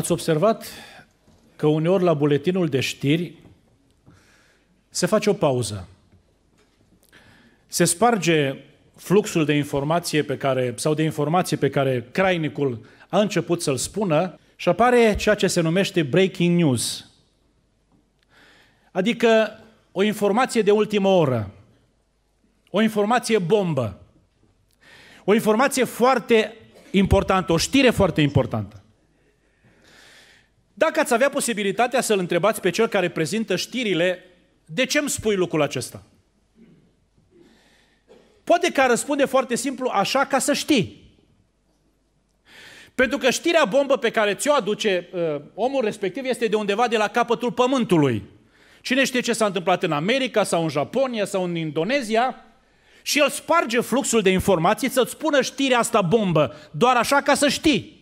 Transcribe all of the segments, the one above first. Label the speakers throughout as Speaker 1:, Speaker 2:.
Speaker 1: Ați observat că uneori la buletinul de știri se face o pauză. Se sparge fluxul de informație pe care, sau de informație pe care crainicul a început să-l spună și apare ceea ce se numește breaking news. Adică o informație de ultimă oră, o informație bombă, o informație foarte importantă, o știre foarte importantă. Dacă ați avea posibilitatea să-l întrebați pe cel care prezintă știrile, de ce îmi spui lucrul acesta? Poate că răspunde foarte simplu așa ca să știi. Pentru că știrea bombă pe care ți-o aduce uh, omul respectiv este de undeva de la capătul pământului. Cine știe ce s-a întâmplat în America sau în Japonia sau în Indonezia și el sparge fluxul de informații să-ți spună știrea asta bombă, doar așa ca să știi.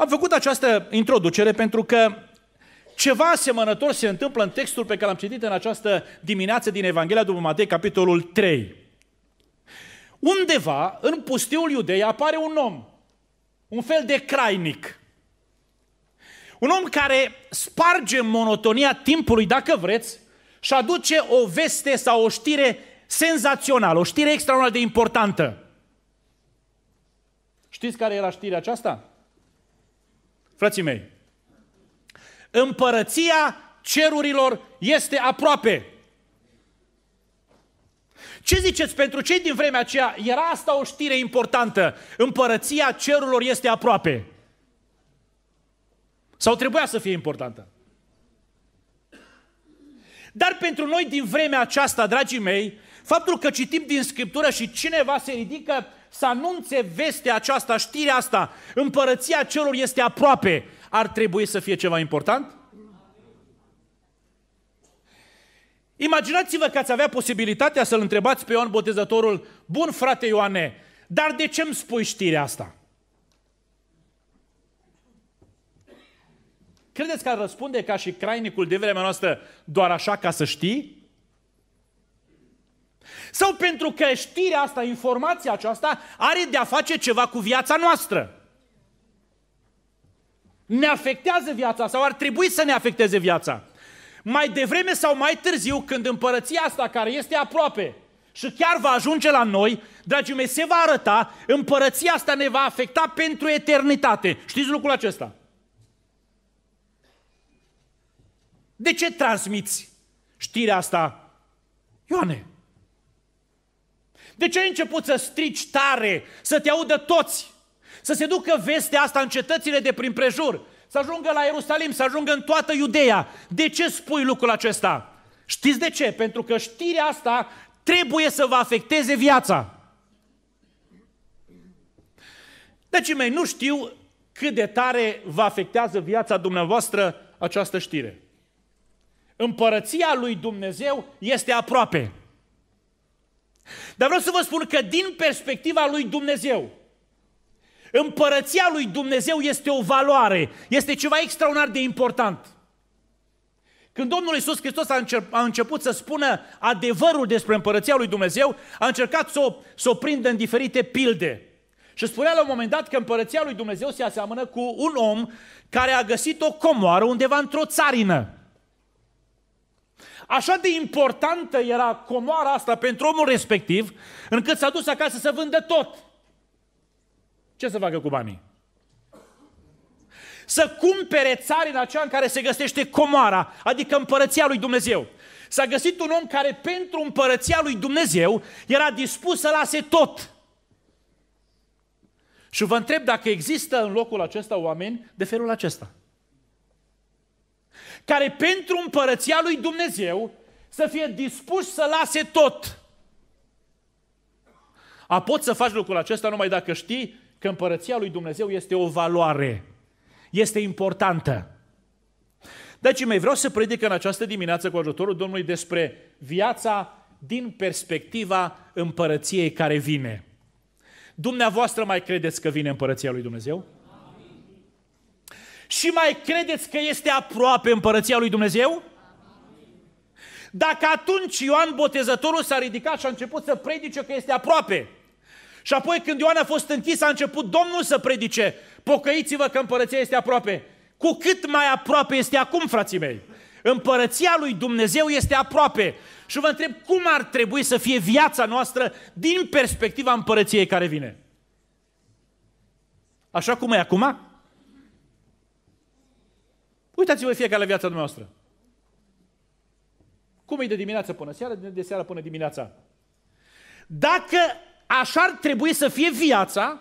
Speaker 1: Am făcut această introducere pentru că ceva asemănător se întâmplă în textul pe care l-am citit în această dimineață din Evanghelia după Matei, capitolul 3. Undeva, în pustiul iudei, apare un om, un fel de crainic. Un om care sparge monotonia timpului, dacă vreți, și aduce o veste sau o știre senzațională, o știre extraordinar de importantă. Știți care era știrea aceasta? frații mei, împărăția cerurilor este aproape. Ce ziceți pentru cei din vremea aceea? Era asta o știre importantă. Împărăția cerurilor este aproape. Sau trebuia să fie importantă. Dar pentru noi din vremea aceasta, dragii mei, Faptul că citim din Scriptură și cineva se ridică să anunțe vestea aceasta, știrea asta, împărăția celor este aproape, ar trebui să fie ceva important? Imaginați-vă că ați avea posibilitatea să-l întrebați pe Ioan Botezătorul, bun frate Ioane, dar de ce îmi spui știrea asta? Credeți că ar răspunde ca și crainicul de vremea noastră doar așa ca să știi? Sau pentru că știrea asta, informația aceasta, are de-a face ceva cu viața noastră. Ne afectează viața sau ar trebui să ne afecteze viața. Mai devreme sau mai târziu, când împărăția asta care este aproape și chiar va ajunge la noi, dragii mei, se va arăta, împărăția asta ne va afecta pentru eternitate. Știți lucrul acesta? De ce transmiți știrea asta? Ioane, de ce ai început să strici tare, să te audă toți? Să se ducă vestea asta în cetățile de prin prejur, să ajungă la Ierusalim, să ajungă în toată Iudeea. De ce spui lucrul acesta? Știți de ce? Pentru că știrea asta trebuie să vă afecteze viața. Deci, mei, nu știu cât de tare vă afectează viața dumneavoastră această știre. Împărăția lui Dumnezeu este aproape. Dar vreau să vă spun că din perspectiva lui Dumnezeu, împărăția lui Dumnezeu este o valoare, este ceva extraordinar de important. Când Domnul Iisus Hristos a, încep, a început să spună adevărul despre împărăția lui Dumnezeu, a încercat să o, să o prindă în diferite pilde. Și spunea la un moment dat că împărăția lui Dumnezeu se aseamănă cu un om care a găsit o comoară undeva într-o țarină. Așa de importantă era comoara asta pentru omul respectiv, încât s-a dus acasă să vândă tot. Ce să facă cu banii? Să cumpere țarina aceea în care se găsește comoara, adică împărăția lui Dumnezeu. S-a găsit un om care pentru împărăția lui Dumnezeu era dispus să lase tot. Și vă întreb dacă există în locul acesta oameni de felul acesta care pentru împărăția lui Dumnezeu să fie dispuși să lase tot. A poți să faci lucrul acesta numai dacă știi că împărăția lui Dumnezeu este o valoare, este importantă. Deci, mai vreau să predic în această dimineață cu ajutorul Domnului despre viața din perspectiva împărăției care vine. Dumneavoastră mai credeți că vine împărăția lui Dumnezeu? și mai credeți că este aproape împărăția lui Dumnezeu? Dacă atunci Ioan Botezătorul s-a ridicat și a început să predice că este aproape, și apoi când Ioan a fost închis, a început Domnul să predice, pocăiți-vă că împărăția este aproape. Cu cât mai aproape este acum, frații mei, împărăția lui Dumnezeu este aproape. Și vă întreb cum ar trebui să fie viața noastră din perspectiva împărăției care vine. Așa cum e acum? Uitați-vă fiecare la viața noastră. Cum e de dimineață până seara, de seara până dimineața. Dacă așa ar trebui să fie viața,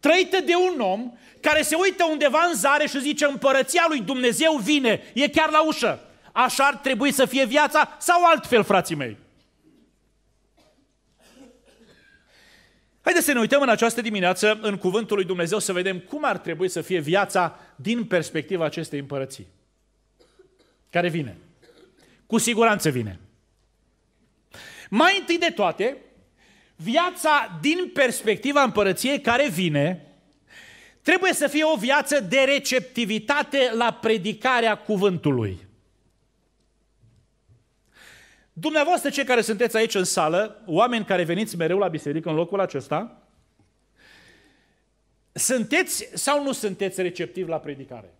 Speaker 1: trăită de un om care se uită undeva în zare și zice împărăția lui Dumnezeu vine, e chiar la ușă. Așa ar trebui să fie viața sau altfel, frații mei? Haideți să ne uităm în această dimineață în Cuvântul lui Dumnezeu să vedem cum ar trebui să fie viața din perspectiva acestei împărății. Care vine? Cu siguranță vine. Mai întâi de toate, viața din perspectiva împărăției care vine trebuie să fie o viață de receptivitate la predicarea cuvântului. Dumneavoastră, cei care sunteți aici în sală, oameni care veniți mereu la biserică în locul acesta, sunteți sau nu sunteți receptivi la predicare?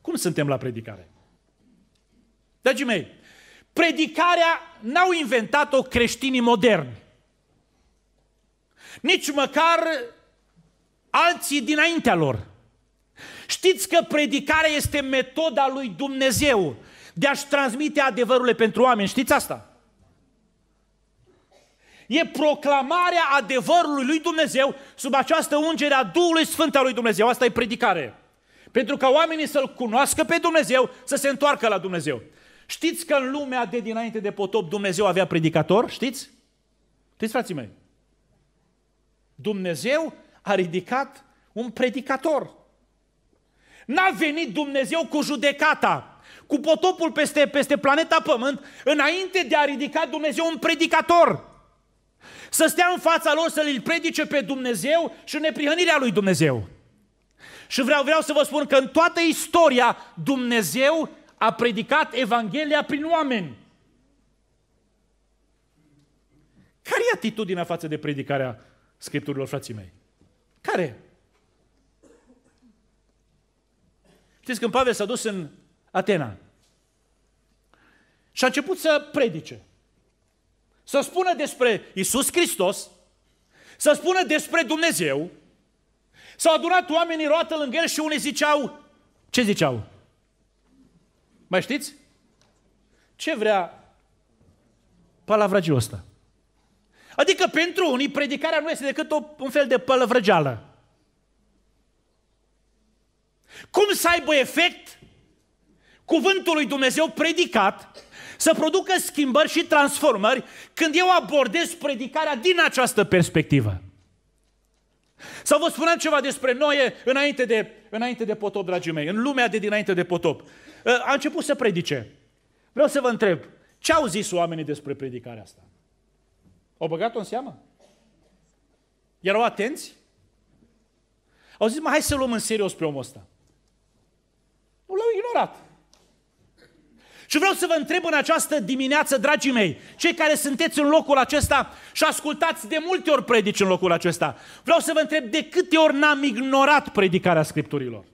Speaker 1: Cum suntem la predicare? Dragii mei, predicarea n-au inventat-o creștinii moderni. Nici măcar alții dinaintea lor. Știți că predicarea este metoda lui Dumnezeu de a-și transmite adevărurile pentru oameni. Știți asta? E proclamarea adevărului lui Dumnezeu sub această ungere a Duhului Sfânt al lui Dumnezeu. Asta e predicare. Pentru ca oamenii să-L cunoască pe Dumnezeu, să se întoarcă la Dumnezeu. Știți că în lumea de dinainte de potop Dumnezeu avea predicator? Știți? Știți, frații mei? Dumnezeu a ridicat un predicator. N-a venit Dumnezeu cu judecata cu potopul peste, peste planeta Pământ, înainte de a ridica Dumnezeu un predicator. Să stea în fața lor să îl predice pe Dumnezeu și neprihănirea lui Dumnezeu. Și vreau, vreau să vă spun că în toată istoria Dumnezeu a predicat Evanghelia prin oameni. Care e atitudinea față de predicarea Scripturilor, frații mei? Care? Știți, când Pavel s-a dus în Atena. Și a început să predice. Să spună despre Isus Hristos, să spună despre Dumnezeu. S-au adunat oamenii roată lângă el și unii ziceau, ce ziceau? Mai știți? Ce vrea palavragiul ăsta? Adică pentru unii predicarea nu este decât o, un fel de pălăvrăgeală. Cum să aibă efect cuvântul lui Dumnezeu predicat să producă schimbări și transformări când eu abordez predicarea din această perspectivă. Sau vă spuneam ceva despre Noe înainte de, înainte de potop, dragii mei, în lumea de dinainte de potop. Uh, a început să predice. Vreau să vă întreb, ce au zis oamenii despre predicarea asta? Au băgat-o în seamă? Erau atenți? Au zis, mai hai să luăm în serios pe omul ăsta. Nu l-au ignorat. Și vreau să vă întreb în această dimineață, dragii mei, cei care sunteți în locul acesta și ascultați de multe ori predici în locul acesta, vreau să vă întreb de câte ori n-am ignorat predicarea Scripturilor.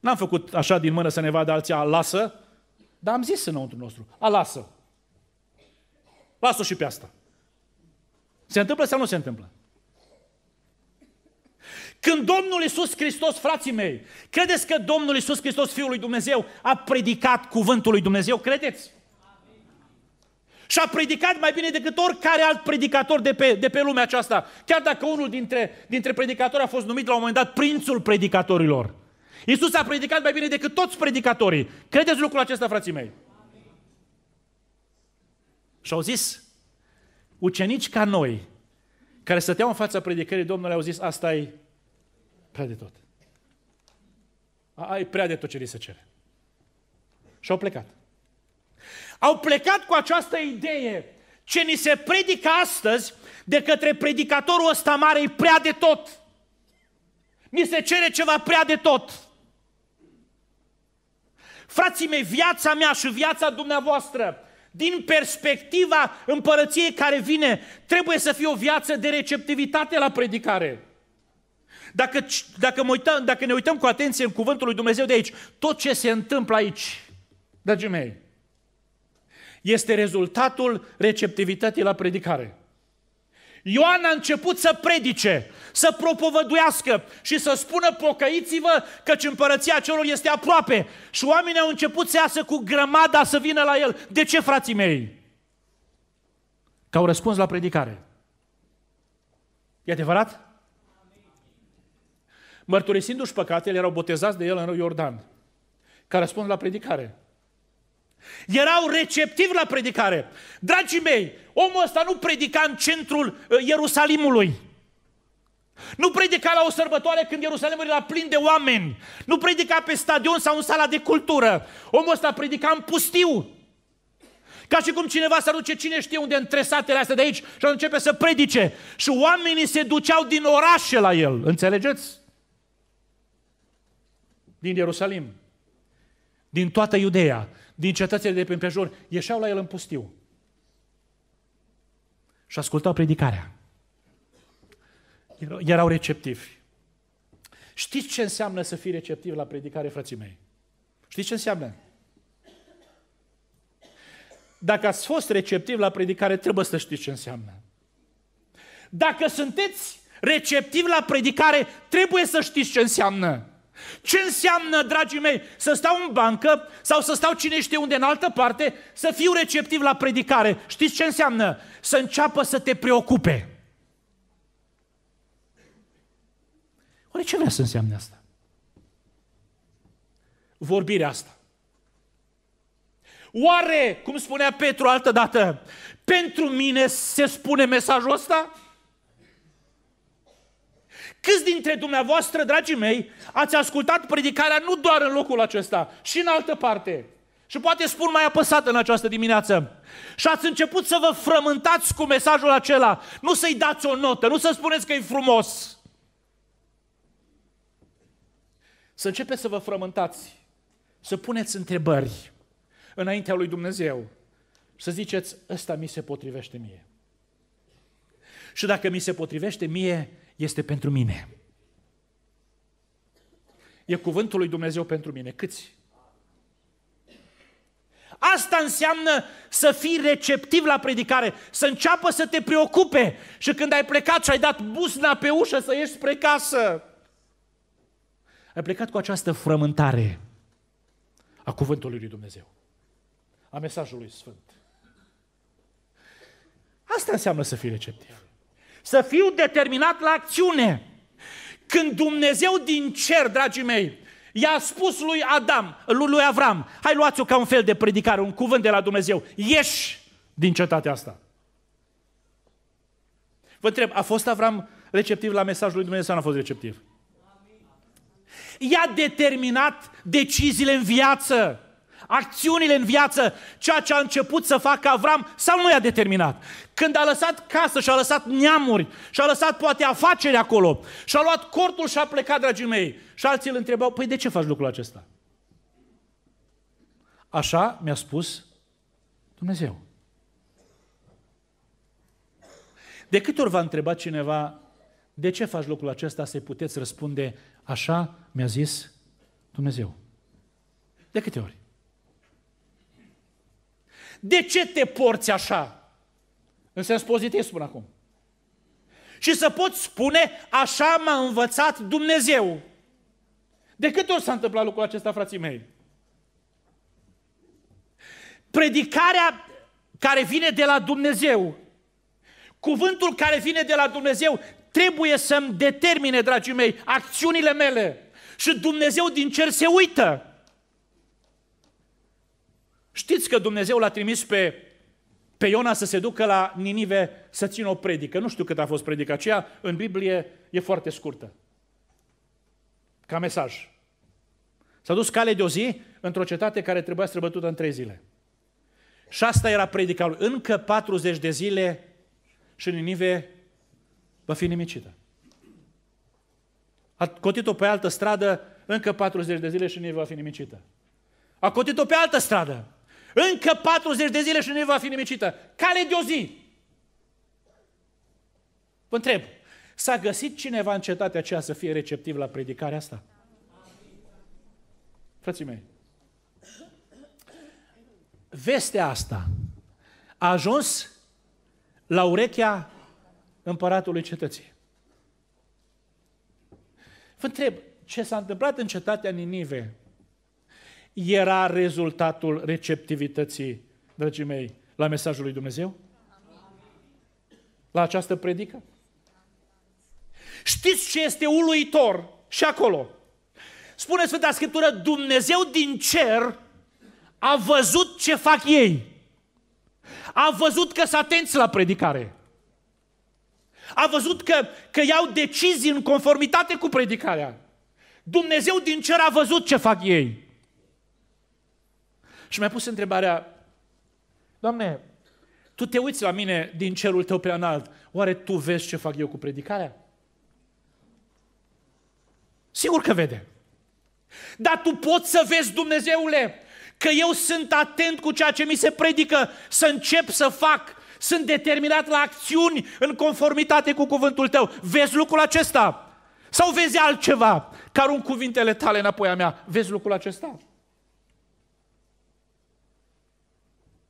Speaker 1: N-am făcut așa din mână să ne vadă alții, lasă, dar am zis înăuntru nostru, a lasă. lasă o și pe asta. Se întâmplă sau nu se întâmplă? Când Domnul Iisus Hristos, frații mei, credeți că Domnul Iisus Hristos, Fiul lui Dumnezeu, a predicat cuvântul lui Dumnezeu? Credeți? Și a predicat mai bine decât oricare alt predicator de pe, de pe lumea aceasta. Chiar dacă unul dintre, dintre predicatori a fost numit la un moment dat prințul predicatorilor. Iisus a predicat mai bine decât toți predicatorii. Credeți lucrul acesta, frații mei? Și au zis, ucenici ca noi, care stăteau în fața predicării Domnului, au zis, asta e Prea de tot. Ai prea de tot ce li se cere. Și au plecat. Au plecat cu această idee ce ni se predică astăzi de către predicatorul ăsta mare, e prea de tot. Mi se cere ceva prea de tot. Frații mei, viața mea și viața dumneavoastră, din perspectiva împărăției care vine, trebuie să fie o viață de receptivitate la predicare. Dacă, dacă, mă uităm, dacă ne uităm cu atenție în cuvântul lui Dumnezeu de aici, tot ce se întâmplă aici, dragii mei, este rezultatul receptivității la predicare. Ioan a început să predice, să propovăduiască și să spună pocăiți-vă căci împărăția celor este aproape. Și oamenii au început să iasă cu grămada să vină la el. De ce, frații mei? Că au răspuns la predicare. E adevărat? Mărturisindu-și păcatele, erau botezați de el în Iordan, ca răspund la predicare. Erau receptivi la predicare. Dragii mei, omul ăsta nu predica în centrul uh, Ierusalimului. Nu predica la o sărbătoare când Ierusalimul era plin de oameni. Nu predica pe stadion sau în sala de cultură. Omul ăsta predica în pustiu. Ca și cum cineva să aduce cine știe unde între satele astea de aici și începe să predice. Și oamenii se duceau din orașe la el. Înțelegeți? din Ierusalim, din toată Iudeea, din cetățile de prin prejur, ieșeau la el în pustiu și ascultau predicarea. Erau receptivi. Știți ce înseamnă să fii receptiv la predicare, frații mei? Știți ce înseamnă? Dacă ați fost receptiv la predicare, trebuie să știți ce înseamnă. Dacă sunteți receptiv la predicare, trebuie să știți ce înseamnă. Ce înseamnă, dragii mei, să stau în bancă sau să stau cine știe unde în altă parte, să fiu receptiv la predicare? Știți ce înseamnă? Să înceapă să te preocupe. Oare ce vrea să înseamnă asta? Vorbirea asta. Oare, cum spunea Petru altă dată, pentru mine se spune mesajul ăsta? Câți dintre dumneavoastră, dragii mei, ați ascultat predicarea nu doar în locul acesta, și în altă parte? Și poate spun mai apăsat în această dimineață. Și ați început să vă frământați cu mesajul acela. Nu să-i dați o notă, nu să spuneți că e frumos. Să începeți să vă frământați, să puneți întrebări înaintea lui Dumnezeu și să ziceți, ăsta mi se potrivește mie. Și dacă mi se potrivește mie, este pentru mine. E cuvântul lui Dumnezeu pentru mine. Câți? Asta înseamnă să fii receptiv la predicare, să înceapă să te preocupe și când ai plecat și ai dat busna pe ușă să ieși spre casă. Ai plecat cu această frământare a cuvântului lui Dumnezeu, a mesajului sfânt. Asta înseamnă să fii receptiv să fiu determinat la acțiune. Când Dumnezeu din cer, dragii mei, i-a spus lui Adam, lui Avram, hai luați-o ca un fel de predicare, un cuvânt de la Dumnezeu, ieși din cetatea asta. Vă întreb, a fost Avram receptiv la mesajul lui Dumnezeu sau nu a fost receptiv? I-a determinat deciziile în viață, acțiunile în viață, ceea ce a început să facă Avram sau nu i-a determinat? Când a lăsat casă și a lăsat neamuri și a lăsat poate afaceri acolo și a luat cortul și a plecat, dragii mei. Și alții îl întrebau, păi de ce faci lucrul acesta? Așa mi-a spus Dumnezeu. De câte ori v-a întrebat cineva, de ce faci lucrul acesta, să-i puteți răspunde, așa mi-a zis Dumnezeu. De câte ori? De ce te porți așa? În sens pozitiv spun acum. Și să poți spune, așa m-a învățat Dumnezeu. De câte ori s-a întâmplat lucrul acesta, frații mei? Predicarea care vine de la Dumnezeu, cuvântul care vine de la Dumnezeu, trebuie să-mi determine, dragii mei, acțiunile mele. Și Dumnezeu din cer se uită. Știți că Dumnezeu l-a trimis pe pe Iona să se ducă la Ninive să țină o predică. Nu știu cât a fost predica aceea, în Biblie e foarte scurtă. Ca mesaj. S-a dus cale de o zi într-o cetate care trebuia străbătută în trei zile. Și asta era predica lui. Încă 40 de zile și Ninive va fi nimicită. A cotit-o pe altă stradă, încă 40 de zile și Ninive va fi nimicită. A cotit-o pe altă stradă, încă 40 de zile și nu va fi nimicită. Cale de o zi. Vă întreb, s-a găsit cineva în cetatea aceea să fie receptiv la predicarea asta? Frății mei, vestea asta a ajuns la urechea împăratului cetății. Vă întreb, ce s-a întâmplat în cetatea Ninive era rezultatul receptivității, dragii mei, la mesajul lui Dumnezeu? La această predică? Știți ce este uluitor și acolo? Spune Sfânta Scriptură, Dumnezeu din cer a văzut ce fac ei. A văzut că sunt atenți la predicare. A văzut că, că iau decizii în conformitate cu predicarea. Dumnezeu din cer a văzut ce fac ei. Și mi-a pus întrebarea, Doamne, Tu te uiți la mine din cerul Tău pe înalt, oare Tu vezi ce fac eu cu predicarea? Sigur că vede. Dar tu poți să vezi, Dumnezeule, că eu sunt atent cu ceea ce mi se predică, să încep să fac, sunt determinat la acțiuni în conformitate cu cuvântul tău. Vezi lucrul acesta? Sau vezi altceva? Carun cuvintele tale înapoi a mea. Vezi lucrul acesta?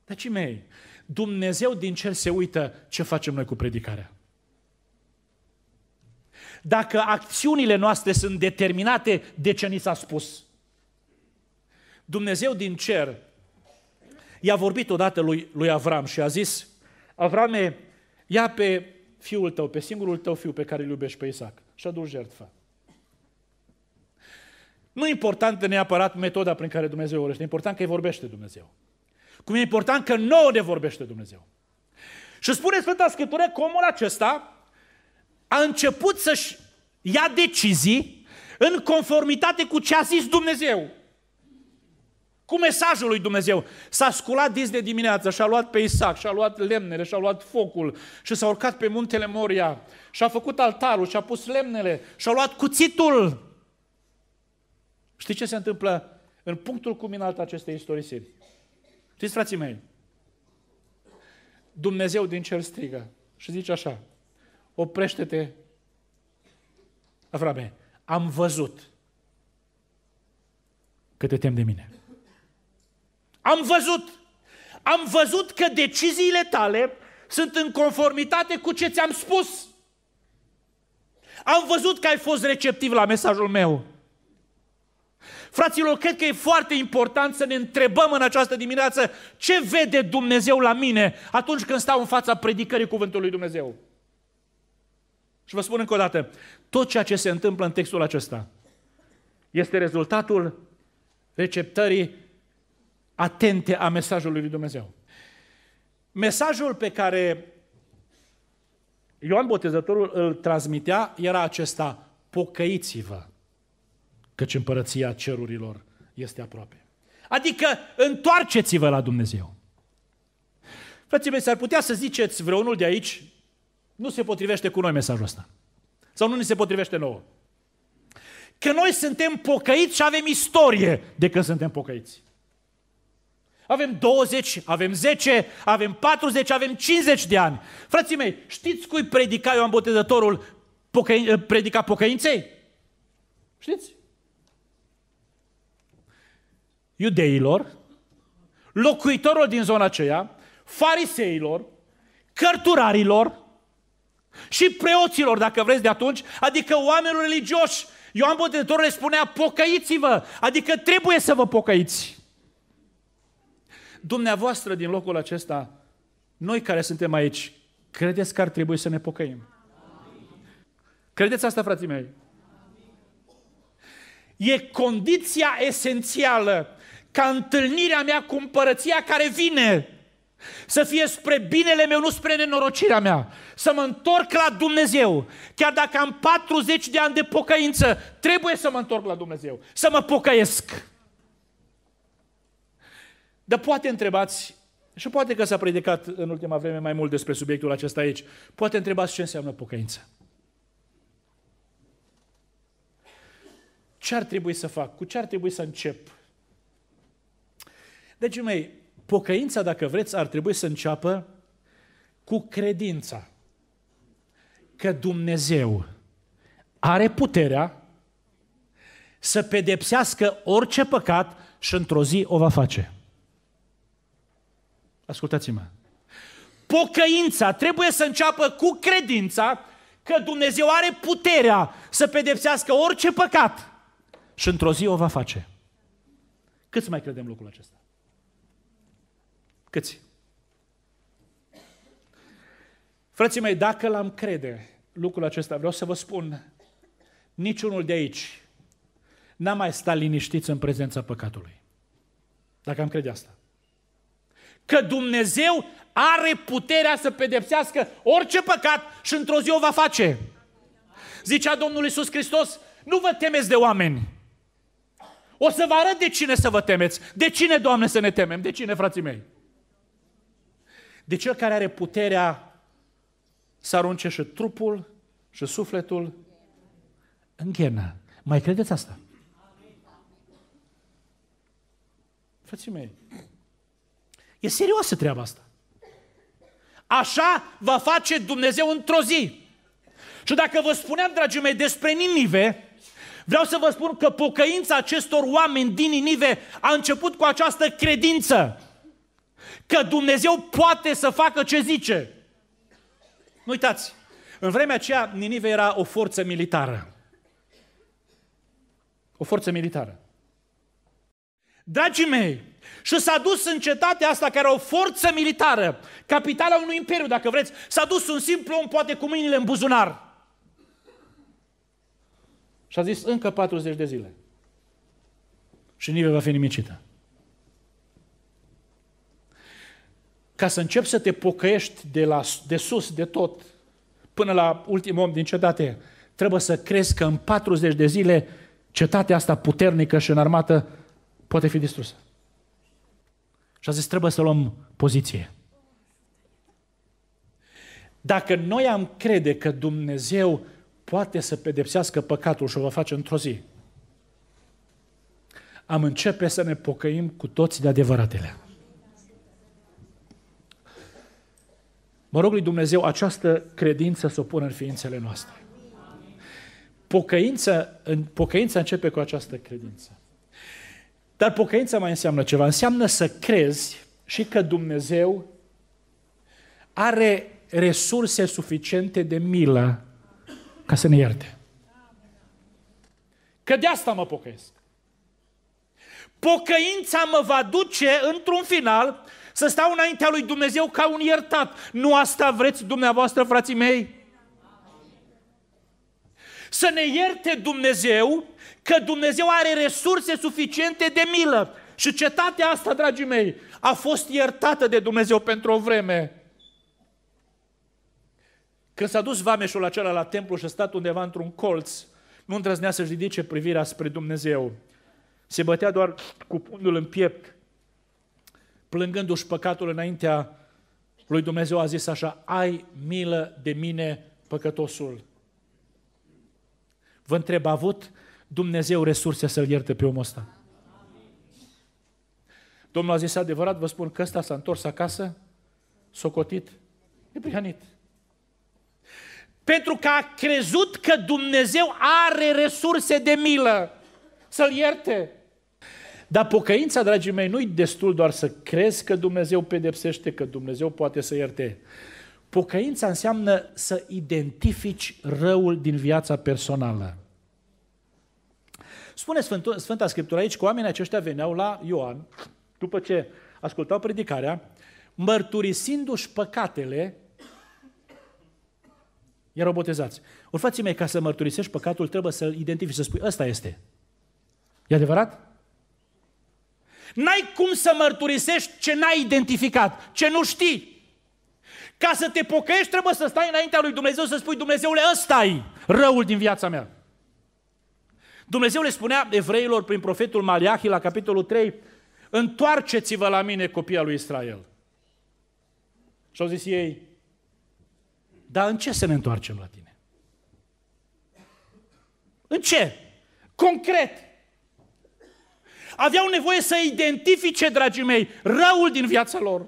Speaker 1: Deci, mei, Dumnezeu din cer se uită ce facem noi cu predicarea. Dacă acțiunile noastre sunt determinate de ce ni s-a spus. Dumnezeu din cer i-a vorbit odată lui, lui Avram și a zis, Avrame, ia pe fiul tău, pe singurul tău fiu pe care îl iubești pe Isaac și adu jertfă. Nu important neapărat metoda prin care Dumnezeu vorbește, important că îi vorbește Dumnezeu. Cum e important că nouă ne vorbește Dumnezeu. Și spune Sfânta Scriptură că omul acesta a început să-și ia decizii în conformitate cu ce a zis Dumnezeu. Cu mesajul lui Dumnezeu. S-a sculat dis de dimineață și a luat pe Isaac și a luat lemnele și a luat focul și s-a urcat pe muntele Moria și a făcut altarul și a pus lemnele și a luat cuțitul. Știi ce se întâmplă în punctul culminant acestei istorisiri? Știți, frații mei, Dumnezeu din cer strigă și zice așa, oprește-te, Avrabe, am văzut că te tem de mine. Am văzut! Am văzut că deciziile tale sunt în conformitate cu ce ți-am spus. Am văzut că ai fost receptiv la mesajul meu. Fraților, cred că e foarte important să ne întrebăm în această dimineață ce vede Dumnezeu la mine atunci când stau în fața predicării Cuvântului Dumnezeu. Și vă spun încă o dată, tot ceea ce se întâmplă în textul acesta este rezultatul receptării atente a mesajului lui Dumnezeu. Mesajul pe care Ioan Botezătorul îl transmitea era acesta, pocăiți-vă căci împărăția cerurilor este aproape. Adică întoarceți-vă la Dumnezeu. Frații mei, s-ar putea să ziceți vreunul de aici, nu se potrivește cu noi mesajul ăsta. Sau nu ni se potrivește nouă. Că noi suntem pocăiți și avem istorie de când suntem pocăiți. Avem 20, avem 10, avem 40, avem 50 de ani. Frații mei, știți cui predica Ioan Botezătorul pocăin, predica pocăinței? Știți? iudeilor, locuitorilor din zona aceea, fariseilor, cărturarilor și preoților, dacă vreți, de atunci, adică oamenilor religioși. Ioan Botezătorul le spunea, pocăiți-vă, adică trebuie să vă pocăiți. Dumneavoastră, din locul acesta, noi care suntem aici, credeți că ar trebui să ne pocăim? Credeți asta, frații mei? E condiția esențială ca întâlnirea mea cu împărăția care vine să fie spre binele meu, nu spre nenorocirea mea. Să mă întorc la Dumnezeu. Chiar dacă am 40 de ani de pocăință, trebuie să mă întorc la Dumnezeu. Să mă pocăiesc. Dar poate întrebați, și poate că s-a predicat în ultima vreme mai mult despre subiectul acesta aici, poate întrebați ce înseamnă pocăință. Ce ar trebui să fac? Cu ce ar trebui să încep? Deci, mei, pocăința, dacă vreți, ar trebui să înceapă cu credința că Dumnezeu are puterea să pedepsească orice păcat și într-o zi o va face. Ascultați-mă. Pocăința trebuie să înceapă cu credința că Dumnezeu are puterea să pedepsească orice păcat și într-o zi o va face. Cât mai credem lucrul acesta? Câți? Frații mei, dacă l-am crede, lucrul acesta vreau să vă spun, niciunul de aici n-a mai stat liniștiți în prezența păcatului. Dacă am crede asta. Că Dumnezeu are puterea să pedepsească orice păcat și într-o zi o va face. Zicea Domnul Iisus Hristos, nu vă temeți de oameni. O să vă arăt de cine să vă temeți. De cine, Doamne, să ne temem? De cine, frații mei? de cel care are puterea să arunce și trupul și sufletul în ghenă. Mai credeți asta? Frății mei, e serioasă treaba asta. Așa va face Dumnezeu într-o zi. Și dacă vă spuneam, dragii mei, despre Ninive, vreau să vă spun că pocăința acestor oameni din Ninive a început cu această credință. Că Dumnezeu poate să facă ce zice. Nu uitați, în vremea aceea Ninive era o forță militară. O forță militară. Dragii mei, și s-a dus în cetatea asta, care era o forță militară, capitala unui imperiu, dacă vreți, s-a dus un simplu om, poate cu mâinile în buzunar. Și a zis, încă 40 de zile. Și nimeni va fi nimicită. ca să începi să te pocăiești de, la, de sus, de tot, până la ultimul om din cetate, trebuie să crezi că în 40 de zile cetatea asta puternică și înarmată poate fi distrusă. Și a zis, trebuie să luăm poziție. Dacă noi am crede că Dumnezeu poate să pedepsească păcatul și o va face într-o zi, am începe să ne pocăim cu toți de adevăratele. Mă rog lui Dumnezeu această credință să o pună în ființele noastre. Pocăința, pocăința începe cu această credință. Dar pocăința mai înseamnă ceva. Înseamnă să crezi și că Dumnezeu are resurse suficiente de milă ca să ne ierte. Că de asta mă pocăiesc. Pocăința mă va duce într-un final să stau înaintea lui Dumnezeu ca un iertat. Nu asta vreți dumneavoastră, frații mei? Să ne ierte Dumnezeu că Dumnezeu are resurse suficiente de milă. Și cetatea asta, dragii mei, a fost iertată de Dumnezeu pentru o vreme. Când s-a dus vameșul acela la templu și a stat undeva într-un colț, nu îndrăznea să-și ridice privirea spre Dumnezeu. Se bătea doar cu pumnul în piept plângându-și păcatul înaintea lui Dumnezeu, a zis așa, ai milă de mine, păcătosul. Vă întreb, a avut Dumnezeu resurse să-l ierte pe omul ăsta? Domnul a zis adevărat, vă spun că ăsta s-a întors acasă, socotit, neprihanit. Pentru că a crezut că Dumnezeu are resurse de milă să-l ierte. Dar pocăința, dragii mei, nu-i destul doar să crezi că Dumnezeu pedepsește, că Dumnezeu poate să ierte. Pocăința înseamnă să identifici răul din viața personală. Spune Sfântul, Sfânta Scriptură aici că oamenii aceștia veneau la Ioan, după ce ascultau predicarea, mărturisindu-și păcatele, erau botezați. Urfații mei, ca să mărturisești păcatul, trebuie să-l identifici, să spui, ăsta este. E adevărat? N-ai cum să mărturisești ce n-ai identificat, ce nu știi. Ca să te pocăiești, trebuie să stai înaintea lui Dumnezeu să spui, Dumnezeule, ăsta e răul din viața mea. Dumnezeu le spunea evreilor prin profetul Maliahi la capitolul 3, întoarceți-vă la mine copia lui Israel. Și au zis ei, dar în ce să ne întoarcem la tine? În ce? Concret! aveau nevoie să identifice, dragii mei, răul din viața lor.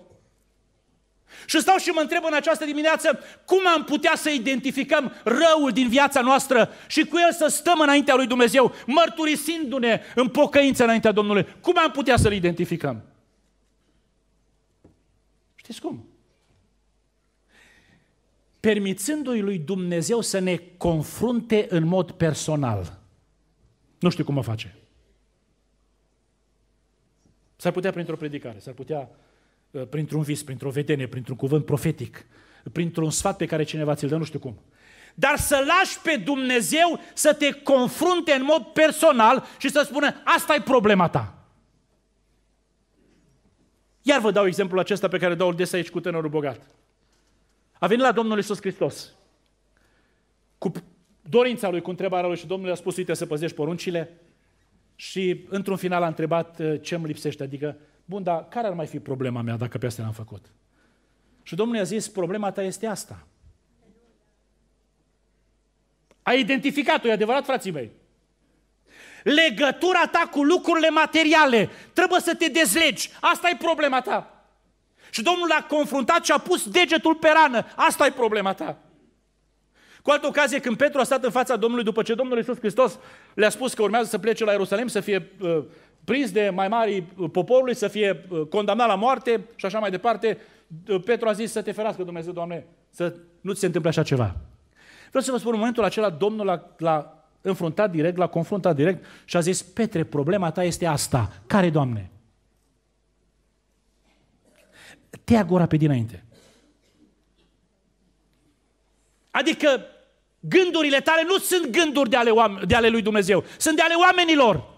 Speaker 1: Și stau și mă întreb în această dimineață cum am putea să identificăm răul din viața noastră și cu el să stăm înaintea lui Dumnezeu, mărturisindu-ne în pocăință înaintea Domnului. Cum am putea să-l identificăm? Știți cum? Permițându-i lui Dumnezeu să ne confrunte în mod personal. Nu știu cum o face. S-ar putea printr-o predicare, s-ar putea uh, printr-un vis, printr-o vedenie, printr-un cuvânt profetic, printr-un sfat pe care cineva ți-l dă, nu știu cum. Dar să lași pe Dumnezeu să te confrunte în mod personal și să spună, asta e problema ta. Iar vă dau exemplul acesta pe care dau des aici cu tânărul bogat. A venit la Domnul Iisus Hristos cu dorința lui, cu întrebarea lui și Domnul i-a spus, uite să păzești poruncile, și într-un final a întrebat eh, ce îmi lipsește, adică, bun, dar care ar mai fi problema mea dacă pe asta l-am făcut? Și Domnul i-a zis, problema ta este asta. A identificat-o, e adevărat, frații mei. Legătura ta cu lucrurile materiale. Trebuie să te dezlegi. Asta e problema ta. Și Domnul l-a confruntat și a pus degetul pe rană. Asta e problema ta. Cu altă ocazie, când Petru a stat în fața Domnului, după ce Domnul Iisus Hristos le-a spus că urmează să plece la Ierusalim, să fie uh, prins de mai mari uh, poporului, să fie uh, condamnat la moarte și așa mai departe, uh, Petru a zis să te ferească Dumnezeu, Doamne, să nu ți se întâmple așa ceva. Vreau să vă spun, în momentul acela, Domnul l-a, l-a înfruntat direct, l-a confruntat direct și a zis, Petre, problema ta este asta. Care, Doamne? Te agora pe dinainte. Adică Gândurile tale nu sunt gânduri de ale, oameni, de ale lui Dumnezeu, sunt de ale oamenilor.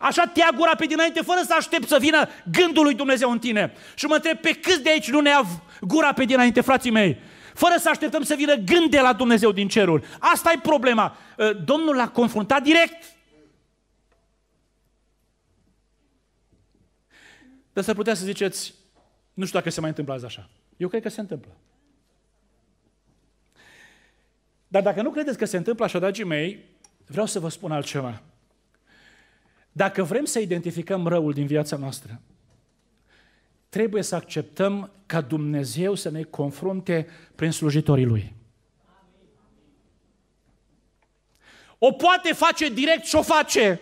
Speaker 1: Așa te ia gura pe dinainte fără să aștept să vină gândul lui Dumnezeu în tine. Și mă întreb pe câți de aici nu ne ia gura pe dinainte, frații mei? Fără să așteptăm să vină gând de la Dumnezeu din cerul. Asta e problema. Ă, Domnul l-a confruntat direct. Dar să putea să ziceți, nu știu dacă se mai întâmplă azi așa. Eu cred că se întâmplă. Dar dacă nu credeți că se întâmplă așa, dragii mei, vreau să vă spun altceva. Dacă vrem să identificăm răul din viața noastră, trebuie să acceptăm ca Dumnezeu să ne confrunte prin slujitorii Lui. O poate face direct și o face.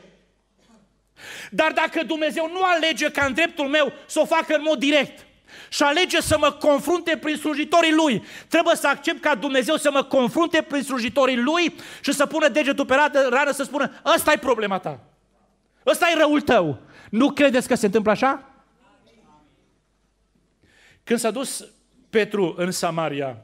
Speaker 1: Dar dacă Dumnezeu nu alege ca în dreptul meu să o facă în mod direct, și alege să mă confrunte prin slujitorii lui. Trebuie să accept ca Dumnezeu să mă confrunte prin slujitorii lui și să pună degetul pe rană să spună, ăsta e problema ta. Ăsta e răul tău. Nu credeți că se întâmplă așa? Când s-a dus Petru în Samaria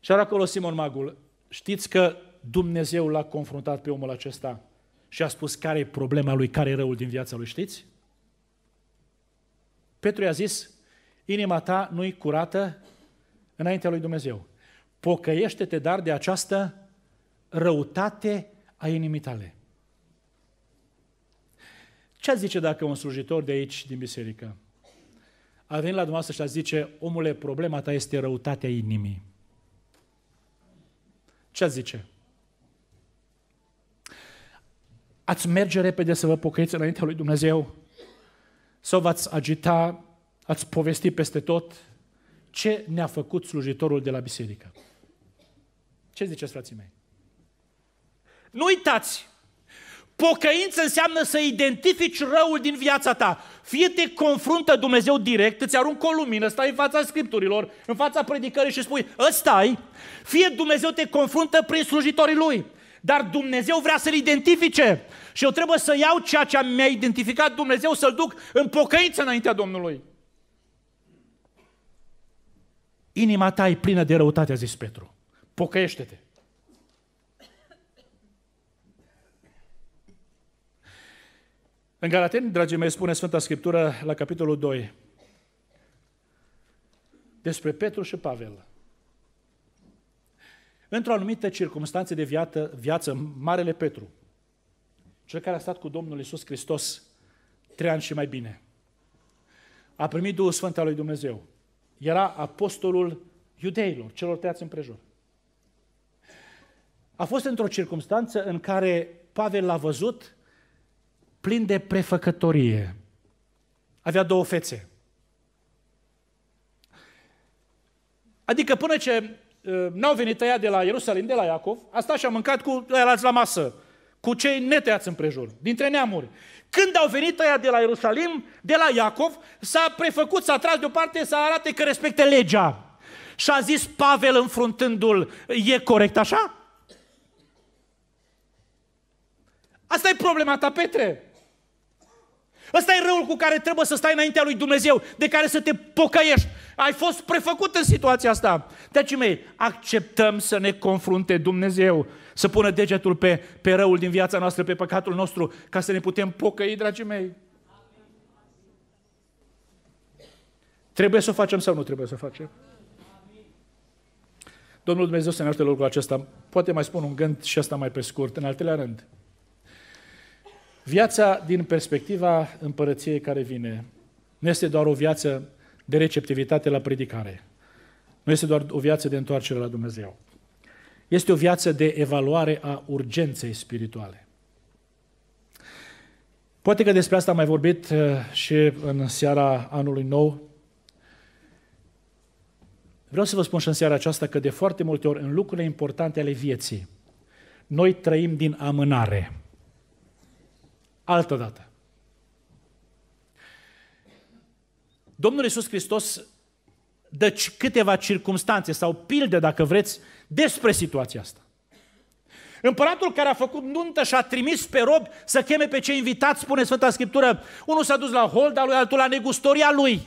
Speaker 1: și era acolo Simon Magul, știți că Dumnezeu l-a confruntat pe omul acesta și a spus care e problema lui, care e răul din viața lui, știți? Petru i-a zis, inima ta nu-i curată înaintea lui Dumnezeu. Pocăiește-te dar de această răutate a inimii tale. Ce ați zice dacă un slujitor de aici, din biserică, a venit la dumneavoastră și a zice, omule, problema ta este răutatea inimii. Ce ați zice? Ați merge repede să vă pocăiți înaintea lui Dumnezeu? sau v-ați agita, ați povesti peste tot ce ne-a făcut slujitorul de la biserică. Ce ziceți, frații mei? Nu uitați! Pocăință înseamnă să identifici răul din viața ta. Fie te confruntă Dumnezeu direct, îți aruncă o lumină, stai în fața Scripturilor, în fața predicării și spui, ăsta ai. Fie Dumnezeu te confruntă prin slujitorii Lui dar Dumnezeu vrea să-l identifice. Și eu trebuie să iau ceea ce mi-a identificat Dumnezeu, să-l duc în pocăință înaintea Domnului. Inima ta e plină de răutate, a zis Petru. Pocăiește-te. În Galateni, dragii mei, spune Sfânta Scriptură la capitolul 2 despre Petru și Pavel într-o anumită circunstanță de viață, viață, Marele Petru, cel care a stat cu Domnul Isus Hristos trei ani și mai bine, a primit Duhul Sfânt al lui Dumnezeu. Era apostolul iudeilor, celor tăiați împrejur. A fost într-o circunstanță în care Pavel l-a văzut plin de prefăcătorie. Avea două fețe. Adică până ce Ehm, n-au venit tăia de la Ierusalim, de la Iacov, a stat și a mâncat cu ăia la masă, cu cei netăiați în prejur, dintre neamuri. Când au venit tăia de la Ierusalim, de la Iacov, s-a prefăcut, s-a tras deoparte să arate că respectă legea. Și a zis Pavel înfruntându-l, e corect așa? Asta e problema ta, Petre. Ăsta e răul cu care trebuie să stai înaintea lui Dumnezeu, de care să te pocăiești. Ai fost prefăcut în situația asta. Deci mei, acceptăm să ne confrunte Dumnezeu, să pună degetul pe, pe răul din viața noastră, pe păcatul nostru, ca să ne putem pocăi, dragii mei. Trebuie să o facem sau nu trebuie să o facem? Domnul Dumnezeu să ne ajute lucrul acesta. Poate mai spun un gând și asta mai pe scurt, în al treilea rând. Viața din perspectiva împărăției care vine nu este doar o viață de receptivitate la predicare. Nu este doar o viață de întoarcere la Dumnezeu. Este o viață de evaluare a urgenței spirituale. Poate că despre asta am mai vorbit uh, și în seara anului nou. Vreau să vă spun și în seara aceasta că de foarte multe ori în lucrurile importante ale vieții, noi trăim din amânare altă dată. Domnul Iisus Hristos dă câteva circumstanțe sau pilde, dacă vreți, despre situația asta. Împăratul care a făcut nuntă și a trimis pe rob să cheme pe cei invitați, spune Sfânta Scriptură, unul s-a dus la holda lui, altul la negustoria lui.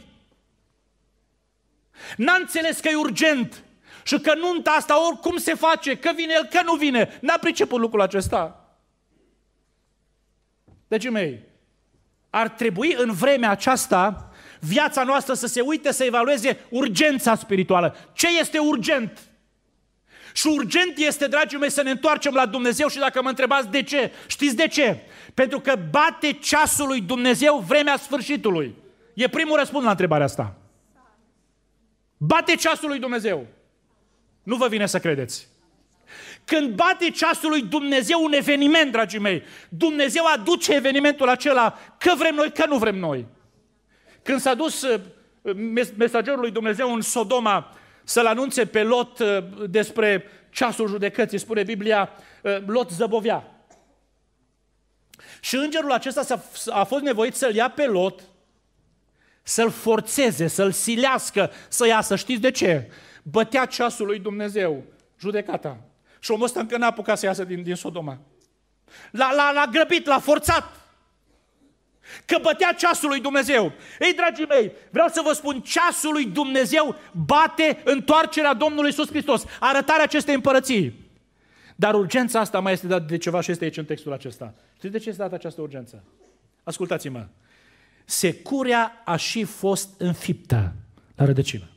Speaker 1: N-a înțeles că e urgent și că nunta asta oricum se face, că vine el, că nu vine. N-a priceput lucrul acesta. Dragii deci, mei, ar trebui în vremea aceasta viața noastră să se uite, să evalueze urgența spirituală. Ce este urgent? Și urgent este, dragii mei, să ne întoarcem la Dumnezeu și dacă mă întrebați de ce, știți de ce? Pentru că bate ceasul lui Dumnezeu vremea sfârșitului. E primul răspuns la întrebarea asta. Bate ceasul lui Dumnezeu. Nu vă vine să credeți. Când bate ceasul lui Dumnezeu un eveniment, dragii mei, Dumnezeu aduce evenimentul acela, că vrem noi, că nu vrem noi. Când s-a dus uh, mesagerul lui Dumnezeu în Sodoma să-l anunțe pe Lot uh, despre ceasul judecății, spune Biblia, uh, Lot zăbovea. Și îngerul acesta a fost nevoit să-l ia pe Lot, să-l forțeze, să-l silească să iasă. Știți de ce? Bătea ceasul lui Dumnezeu, judecata. Și omul ăsta încă n-a apucat să iasă din, din Sodoma. L-a, l-a, l-a grăbit, l-a forțat. Că bătea ceasul lui Dumnezeu. Ei, dragii mei, vreau să vă spun, ceasul lui Dumnezeu bate întoarcerea Domnului Iisus Hristos, arătarea acestei împărății. Dar urgența asta mai este dată de ceva și este aici în textul acesta. Știți de ce este dată această urgență? Ascultați-mă. Securea a și fost înfiptă la rădăcină.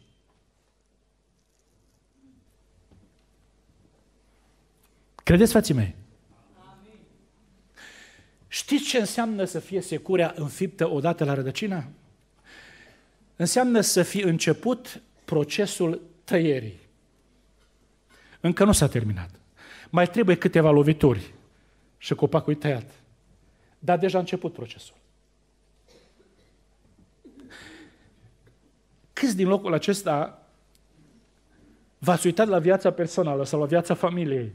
Speaker 1: Credeți, frații mei? Știți ce înseamnă să fie securea înfiptă odată la rădăcină? Înseamnă să fi început procesul tăierii. Încă nu s-a terminat. Mai trebuie câteva lovituri și copacul e tăiat. Dar deja a început procesul. Câți din locul acesta v-ați uitat la viața personală sau la viața familiei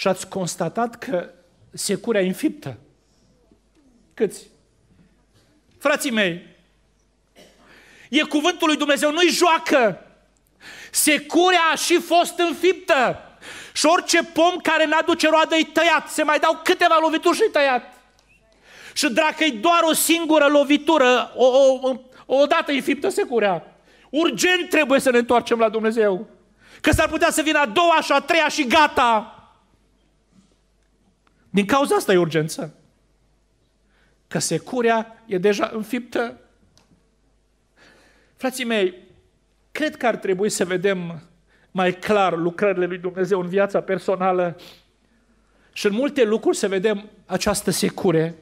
Speaker 1: și ați constatat că securea înfiptă. Câți? Frații mei, e cuvântul lui Dumnezeu, nu-i joacă. Securea a și fost înfiptă. Și orice pom care n-aduce roadă e tăiat. Se mai dau câteva lovituri și tăiat. Și dacă e doar o singură lovitură, o, o, o, o dată înfiptă securea. Urgent trebuie să ne întoarcem la Dumnezeu. Că s-ar putea să vină a doua și a treia și gata. Din cauza asta e urgență. Că securea e deja înfiptă. Frații mei, cred că ar trebui să vedem mai clar lucrările lui Dumnezeu în viața personală și în multe lucruri să vedem această secure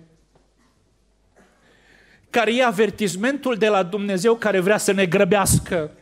Speaker 1: care e avertismentul de la Dumnezeu care vrea să ne grăbească.